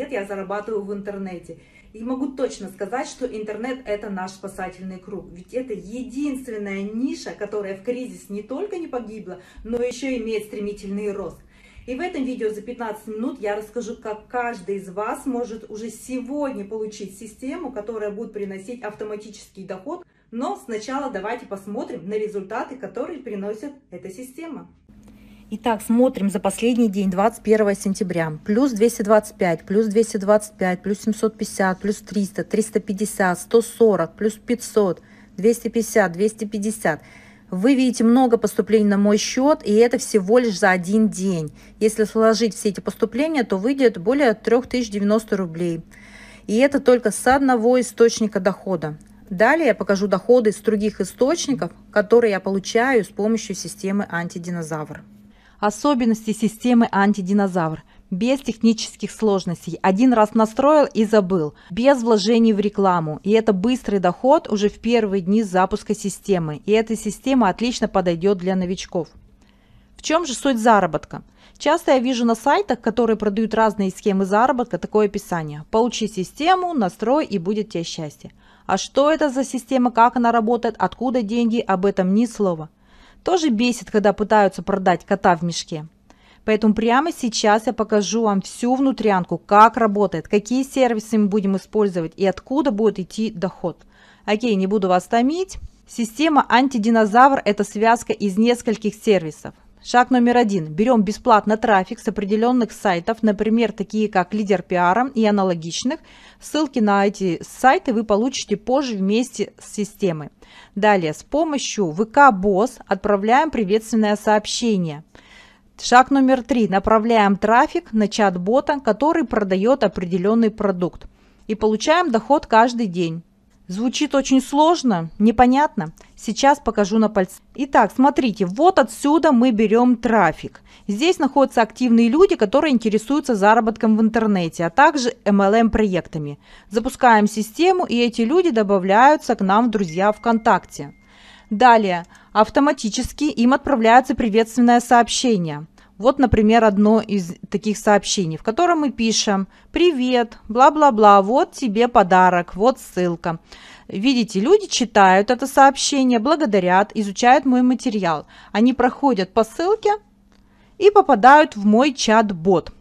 лет я зарабатываю в интернете. И могу точно сказать, что интернет – это наш спасательный круг. Ведь это единственная ниша, которая в кризис не только не погибла, но еще имеет стремительный рост. И в этом видео за 15 минут я расскажу, как каждый из вас может уже сегодня получить систему, которая будет приносить автоматический доход. Но сначала давайте посмотрим на результаты, которые приносит эта система. Итак, смотрим за последний день, 21 сентября. Плюс 225, плюс 225, плюс 750, плюс 300, 350, 140, плюс 500, 250, 250. Вы видите много поступлений на мой счет, и это всего лишь за один день. Если сложить все эти поступления, то выйдет более 3090 рублей. И это только с одного источника дохода. Далее я покажу доходы с других источников, которые я получаю с помощью системы антидинозавр. Особенности системы антидинозавр. Без технических сложностей. Один раз настроил и забыл. Без вложений в рекламу. И это быстрый доход уже в первые дни запуска системы. И эта система отлично подойдет для новичков. В чем же суть заработка? Часто я вижу на сайтах, которые продают разные схемы заработка, такое описание. Получи систему, настрой и будет тебе счастье. А что это за система, как она работает, откуда деньги, об этом ни слова тоже бесит, когда пытаются продать кота в мешке. Поэтому прямо сейчас я покажу вам всю внутрянку, как работает, какие сервисы мы будем использовать и откуда будет идти доход. Окей, не буду вас томить. Система антидинозавр – это связка из нескольких сервисов. Шаг номер один. Берем бесплатно трафик с определенных сайтов, например, такие как Лидер Пиара и аналогичных. Ссылки на эти сайты вы получите позже вместе с системой. Далее, с помощью ВК Босс отправляем приветственное сообщение. Шаг номер три. Направляем трафик на чат бота, который продает определенный продукт. И получаем доход каждый день. Звучит очень сложно, непонятно. Сейчас покажу на пальце. Итак, смотрите, вот отсюда мы берем трафик. Здесь находятся активные люди, которые интересуются заработком в интернете, а также MLM-проектами. Запускаем систему, и эти люди добавляются к нам в друзья ВКонтакте. Далее, автоматически им отправляется приветственное сообщение – вот, например, одно из таких сообщений, в котором мы пишем «Привет, бла-бла-бла, вот тебе подарок, вот ссылка». Видите, люди читают это сообщение, благодарят, изучают мой материал. Они проходят по ссылке и попадают в мой чат-бот.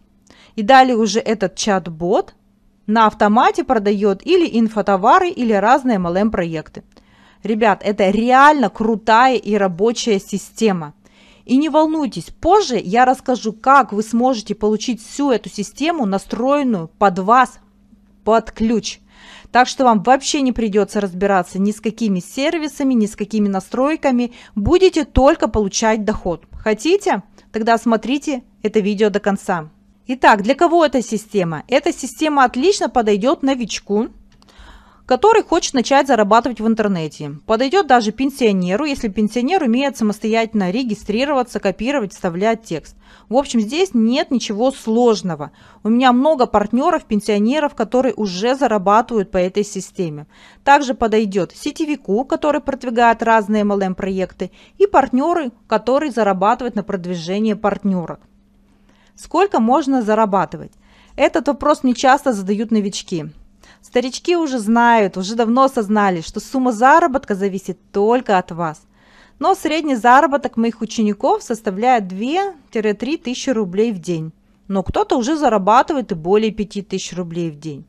И далее уже этот чат-бот на автомате продает или инфотовары, или разные MLM-проекты. Ребят, это реально крутая и рабочая система – и не волнуйтесь, позже я расскажу, как вы сможете получить всю эту систему, настроенную под вас, под ключ. Так что вам вообще не придется разбираться ни с какими сервисами, ни с какими настройками. Будете только получать доход. Хотите? Тогда смотрите это видео до конца. Итак, для кого эта система? Эта система отлично подойдет новичку, который хочет начать зарабатывать в интернете. Подойдет даже пенсионеру, если пенсионер умеет самостоятельно регистрироваться, копировать, вставлять текст. В общем, здесь нет ничего сложного. У меня много партнеров, пенсионеров, которые уже зарабатывают по этой системе. Также подойдет сетевику, который продвигает разные MLM-проекты, и партнеры, которые зарабатывают на продвижении партнерок. Сколько можно зарабатывать? Этот вопрос не часто задают новички. Старички уже знают, уже давно осознали, что сумма заработка зависит только от вас. Но средний заработок моих учеников составляет 2-3 тысячи рублей в день. Но кто-то уже зарабатывает и более 5 тысяч рублей в день.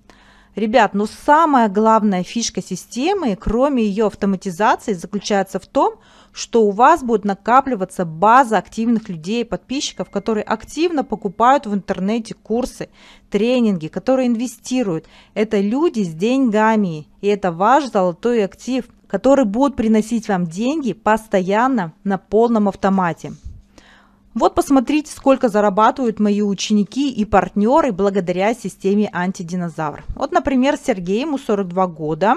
Ребят, но самая главная фишка системы, кроме ее автоматизации, заключается в том, что что у вас будет накапливаться база активных людей, подписчиков, которые активно покупают в интернете курсы, тренинги, которые инвестируют. Это люди с деньгами, и это ваш золотой актив, который будет приносить вам деньги постоянно на полном автомате. Вот посмотрите, сколько зарабатывают мои ученики и партнеры благодаря системе антидинозавр. Вот, например, Сергей, ему 42 года,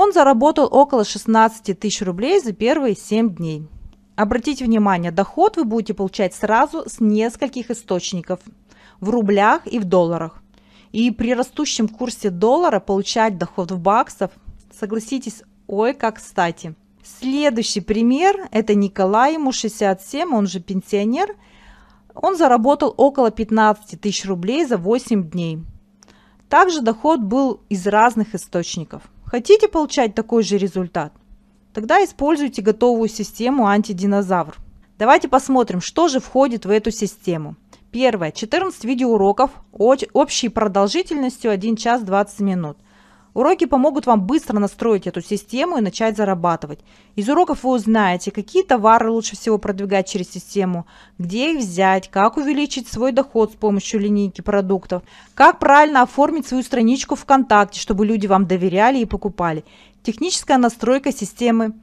он заработал около 16 тысяч рублей за первые 7 дней. Обратите внимание, доход вы будете получать сразу с нескольких источников – в рублях и в долларах. И при растущем курсе доллара получать доход в баксов, согласитесь, ой, как кстати. Следующий пример – это Николай, ему 67, он же пенсионер. Он заработал около 15 тысяч рублей за 8 дней. Также доход был из разных источников – Хотите получать такой же результат? Тогда используйте готовую систему антидинозавр. Давайте посмотрим, что же входит в эту систему. Первое. 14 видеоуроков общей продолжительностью 1 час 20 минут. Уроки помогут вам быстро настроить эту систему и начать зарабатывать. Из уроков вы узнаете, какие товары лучше всего продвигать через систему, где их взять, как увеличить свой доход с помощью линейки продуктов, как правильно оформить свою страничку ВКонтакте, чтобы люди вам доверяли и покупали, техническая настройка системы,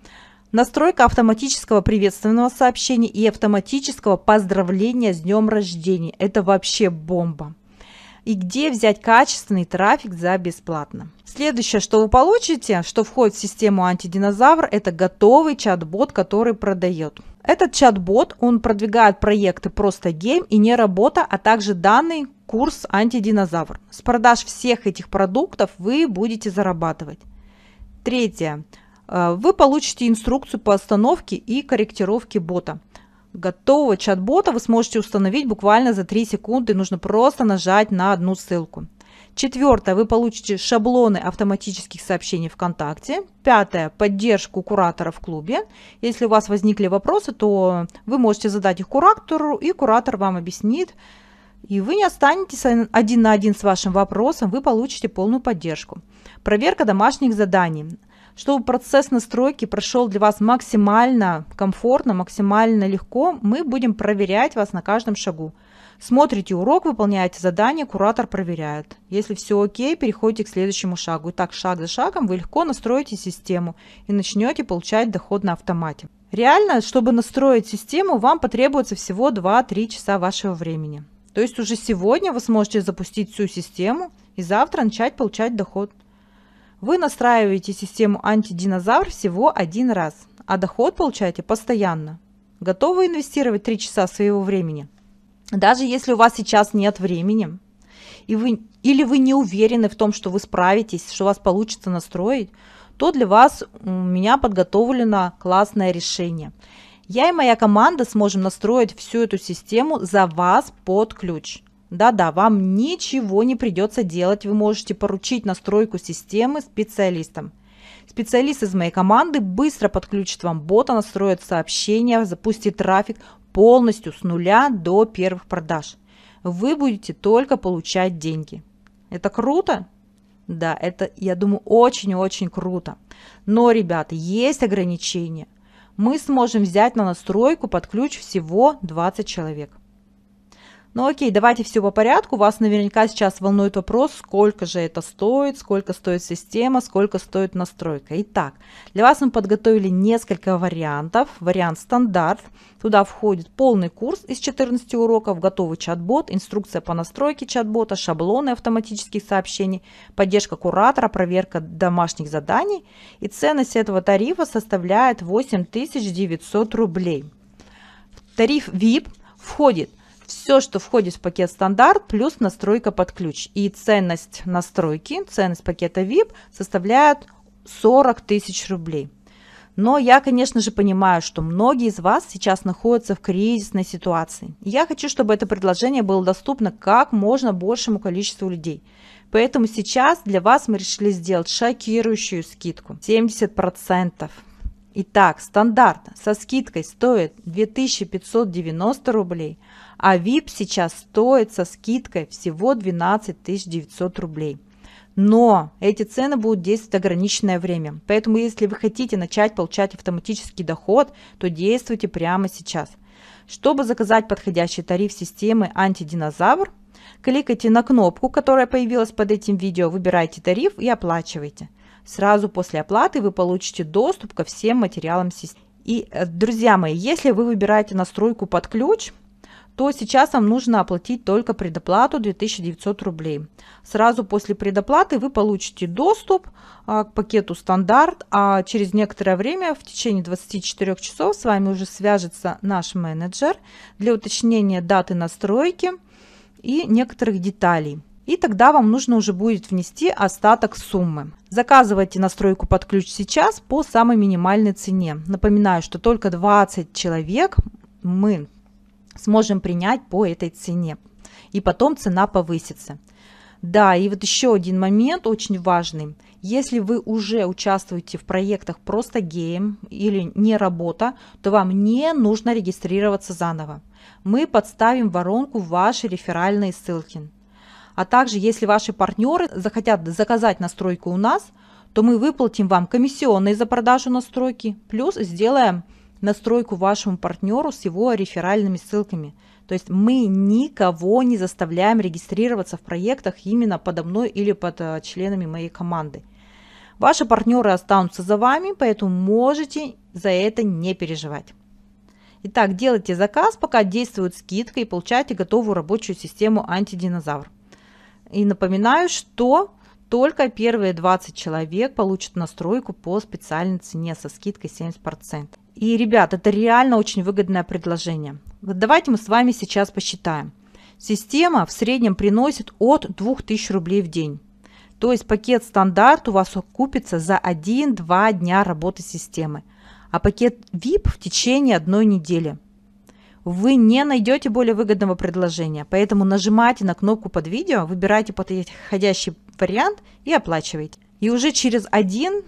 настройка автоматического приветственного сообщения и автоматического поздравления с днем рождения. Это вообще бомба! и где взять качественный трафик за бесплатно. Следующее, что вы получите, что входит в систему антидинозавр, это готовый чат-бот, который продает. Этот чат-бот, он продвигает проекты просто гейм и не работа, а также данный курс антидинозавр. С продаж всех этих продуктов вы будете зарабатывать. Третье. Э, вы получите инструкцию по остановке и корректировке бота готового чат-бота вы сможете установить буквально за 3 секунды. Нужно просто нажать на одну ссылку. Четвертое, вы получите шаблоны автоматических сообщений ВКонтакте. Пятое, поддержку куратора в клубе. Если у вас возникли вопросы, то вы можете задать их куратору, и куратор вам объяснит. И вы не останетесь один на один с вашим вопросом, вы получите полную поддержку. Проверка домашних заданий. Чтобы процесс настройки прошел для вас максимально комфортно, максимально легко, мы будем проверять вас на каждом шагу. Смотрите урок, выполняете задание, куратор проверяет. Если все окей, переходите к следующему шагу. И так шаг за шагом вы легко настроите систему и начнете получать доход на автомате. Реально, чтобы настроить систему, вам потребуется всего 2-3 часа вашего времени. То есть уже сегодня вы сможете запустить всю систему и завтра начать получать доход. Вы настраиваете систему антидинозавр всего один раз, а доход получаете постоянно. Готовы инвестировать 3 часа своего времени? Даже если у вас сейчас нет времени, и вы, или вы не уверены в том, что вы справитесь, что у вас получится настроить, то для вас у меня подготовлено классное решение. Я и моя команда сможем настроить всю эту систему за вас под ключ. Да-да, вам ничего не придется делать, вы можете поручить настройку системы специалистам. Специалист из моей команды быстро подключит вам бота, настроит сообщения, запустит трафик полностью с нуля до первых продаж. Вы будете только получать деньги. Это круто? Да, это, я думаю, очень-очень круто. Но, ребята, есть ограничения. Мы сможем взять на настройку под ключ всего 20 человек. Ну окей, давайте все по порядку. Вас наверняка сейчас волнует вопрос, сколько же это стоит, сколько стоит система, сколько стоит настройка. Итак, для вас мы подготовили несколько вариантов. Вариант стандарт. Туда входит полный курс из 14 уроков, готовый чат-бот, инструкция по настройке чат-бота, шаблоны автоматических сообщений, поддержка куратора, проверка домашних заданий. И ценность этого тарифа составляет 8900 рублей. тариф VIP входит – все, что входит в пакет стандарт, плюс настройка под ключ. И ценность настройки, ценность пакета VIP составляет 40 тысяч рублей. Но я, конечно же, понимаю, что многие из вас сейчас находятся в кризисной ситуации. Я хочу, чтобы это предложение было доступно как можно большему количеству людей. Поэтому сейчас для вас мы решили сделать шокирующую скидку 70%. Итак, стандарт со скидкой стоит 2590 рублей, а VIP сейчас стоит со скидкой всего 12900 рублей. Но эти цены будут действовать ограниченное время. Поэтому если вы хотите начать получать автоматический доход, то действуйте прямо сейчас. Чтобы заказать подходящий тариф системы «Антидинозавр», кликайте на кнопку, которая появилась под этим видео, выбирайте тариф и оплачивайте. Сразу после оплаты вы получите доступ ко всем материалам системы. И, э, друзья мои, если вы выбираете настройку под ключ, то сейчас вам нужно оплатить только предоплату 2900 рублей. Сразу после предоплаты вы получите доступ а, к пакету стандарт, а через некоторое время, в течение 24 часов, с вами уже свяжется наш менеджер для уточнения даты настройки и некоторых деталей. И тогда вам нужно уже будет внести остаток суммы. Заказывайте настройку под ключ сейчас по самой минимальной цене. Напоминаю, что только 20 человек мы сможем принять по этой цене. И потом цена повысится. Да, и вот еще один момент очень важный. Если вы уже участвуете в проектах просто гейм или не работа, то вам не нужно регистрироваться заново. Мы подставим воронку в ваши реферальные ссылки. А также, если ваши партнеры захотят заказать настройку у нас, то мы выплатим вам комиссионные за продажу настройки, плюс сделаем настройку вашему партнеру с его реферальными ссылками. То есть мы никого не заставляем регистрироваться в проектах именно подо мной или под э, членами моей команды. Ваши партнеры останутся за вами, поэтому можете за это не переживать. Итак, делайте заказ, пока действует скидка и получайте готовую рабочую систему антидинозавр. И напоминаю, что только первые 20 человек получат настройку по специальной цене со скидкой 70%. И, ребят, это реально очень выгодное предложение. Вот давайте мы с вами сейчас посчитаем. Система в среднем приносит от 2000 рублей в день. То есть пакет стандарт у вас окупится за 1-2 дня работы системы, а пакет VIP в течение одной недели – вы не найдете более выгодного предложения. Поэтому нажимайте на кнопку под видео, выбирайте подходящий вариант и оплачивайте. И уже через 1-3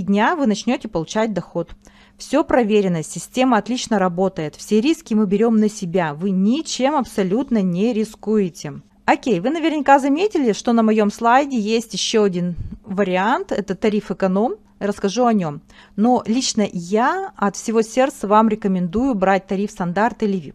дня вы начнете получать доход. Все проверено, система отлично работает, все риски мы берем на себя, вы ничем абсолютно не рискуете. Окей, вы наверняка заметили, что на моем слайде есть еще один вариант, это тариф эконом – расскажу о нем. Но лично я от всего сердца вам рекомендую брать тариф стандарт или VIP.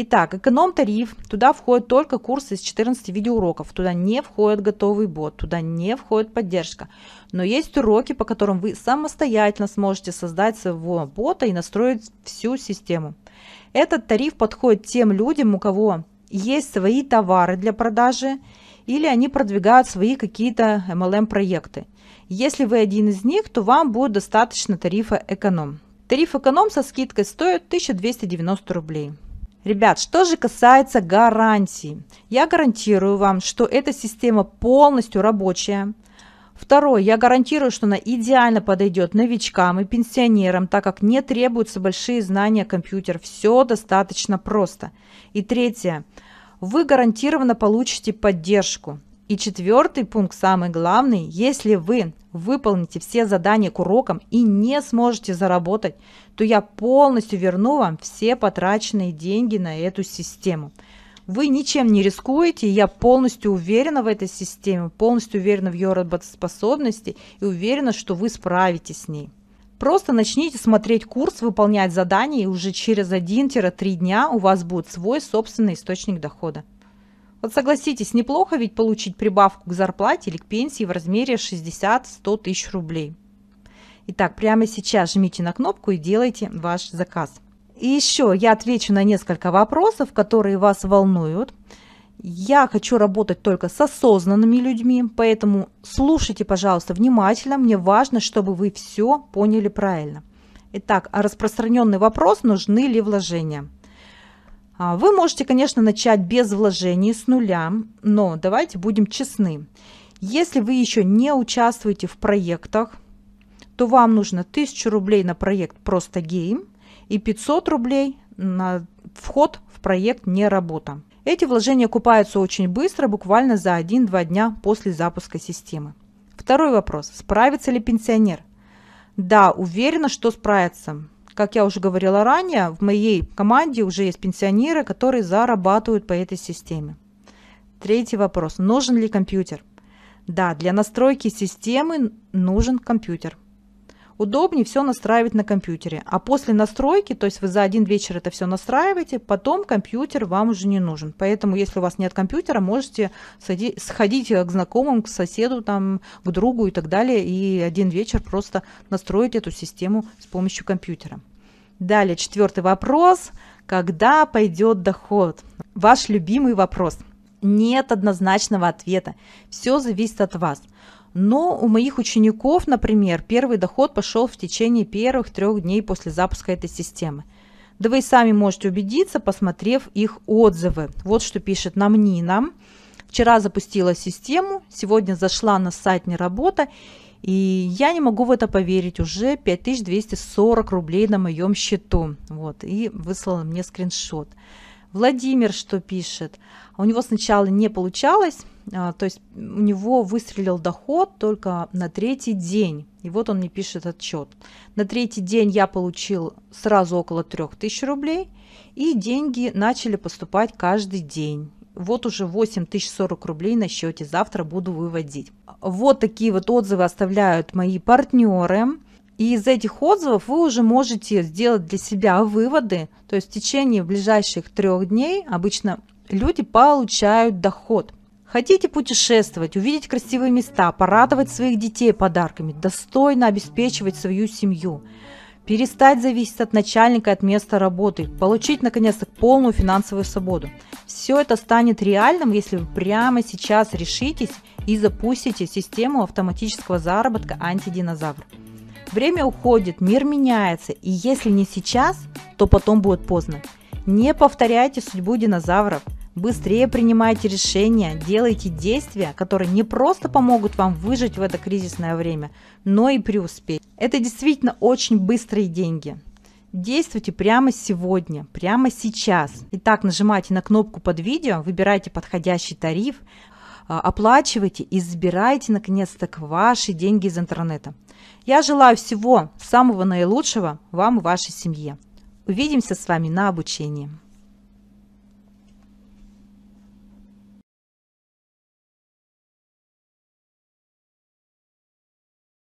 Итак, эконом-тариф. Туда входит только курсы из 14 видеоуроков. Туда не входит готовый бот, туда не входит поддержка. Но есть уроки, по которым вы самостоятельно сможете создать своего бота и настроить всю систему. Этот тариф подходит тем людям, у кого есть свои товары для продажи или они продвигают свои какие-то MLM-проекты. Если вы один из них, то вам будет достаточно тарифа эконом. Тариф эконом со скидкой стоит 1290 рублей. Ребят, что же касается гарантии. Я гарантирую вам, что эта система полностью рабочая. Второе, я гарантирую, что она идеально подойдет новичкам и пенсионерам, так как не требуются большие знания компьютер. Все достаточно просто. И третье, вы гарантированно получите поддержку. И четвертый пункт, самый главный, если вы выполните все задания к урокам и не сможете заработать, то я полностью верну вам все потраченные деньги на эту систему. Вы ничем не рискуете, я полностью уверена в этой системе, полностью уверена в ее работоспособности и уверена, что вы справитесь с ней. Просто начните смотреть курс, выполнять задания, и уже через 1-3 дня у вас будет свой собственный источник дохода. Вот согласитесь, неплохо ведь получить прибавку к зарплате или к пенсии в размере 60-100 тысяч рублей. Итак, прямо сейчас жмите на кнопку и делайте ваш заказ. И еще я отвечу на несколько вопросов, которые вас волнуют. Я хочу работать только с осознанными людьми, поэтому слушайте, пожалуйста, внимательно. Мне важно, чтобы вы все поняли правильно. Итак, а распространенный вопрос, нужны ли вложения. А, вы можете, конечно, начать без вложений с нуля, но давайте будем честны. Если вы еще не участвуете в проектах, то вам нужно 1000 рублей на проект «Просто гейм» и 500 рублей на вход в проект «Не работа». Эти вложения купаются очень быстро, буквально за 1-2 дня после запуска системы. Второй вопрос. Справится ли пенсионер? Да, уверена, что справится. Как я уже говорила ранее, в моей команде уже есть пенсионеры, которые зарабатывают по этой системе. Третий вопрос. Нужен ли компьютер? Да, для настройки системы нужен компьютер удобнее все настраивать на компьютере. А после настройки, то есть вы за один вечер это все настраиваете, потом компьютер вам уже не нужен. Поэтому, если у вас нет компьютера, можете сходить э, к знакомым, к соседу, там, к другу и так далее, и один вечер просто настроить эту систему с помощью компьютера. Далее, четвертый вопрос. Когда пойдет доход? Ваш любимый вопрос. Нет однозначного ответа. Все зависит от вас. Но у моих учеников, например, первый доход пошел в течение первых трех дней после запуска этой системы. Да вы и сами можете убедиться, посмотрев их отзывы. Вот что пишет нам Нина. Вчера запустила систему, сегодня зашла на сайт «Не работа», и я не могу в это поверить, уже 5240 рублей на моем счету. Вот, и выслала мне скриншот. Владимир что пишет? «А у него сначала не получалось, а, то есть у него выстрелил доход только на третий день. И вот он мне пишет отчет. На третий день я получил сразу около 3000 рублей, и деньги начали поступать каждый день. Вот уже 8040 рублей на счете, завтра буду выводить. Вот такие вот отзывы оставляют мои партнеры. И из этих отзывов вы уже можете сделать для себя выводы. То есть в течение ближайших трех дней обычно люди получают доход. Хотите путешествовать, увидеть красивые места, порадовать своих детей подарками, достойно обеспечивать свою семью, перестать зависеть от начальника, от места работы, получить, наконец-то, полную финансовую свободу. Все это станет реальным, если вы прямо сейчас решитесь и запустите систему автоматического заработка антидинозавр. Время уходит, мир меняется, и если не сейчас, то потом будет поздно. Не повторяйте судьбу динозавров – Быстрее принимайте решения, делайте действия, которые не просто помогут вам выжить в это кризисное время, но и преуспеть. Это действительно очень быстрые деньги. Действуйте прямо сегодня, прямо сейчас. Итак, нажимайте на кнопку под видео, выбирайте подходящий тариф, а, оплачивайте и забирайте наконец-то ваши деньги из интернета. Я желаю всего самого наилучшего вам и вашей семье. Увидимся с вами на обучении.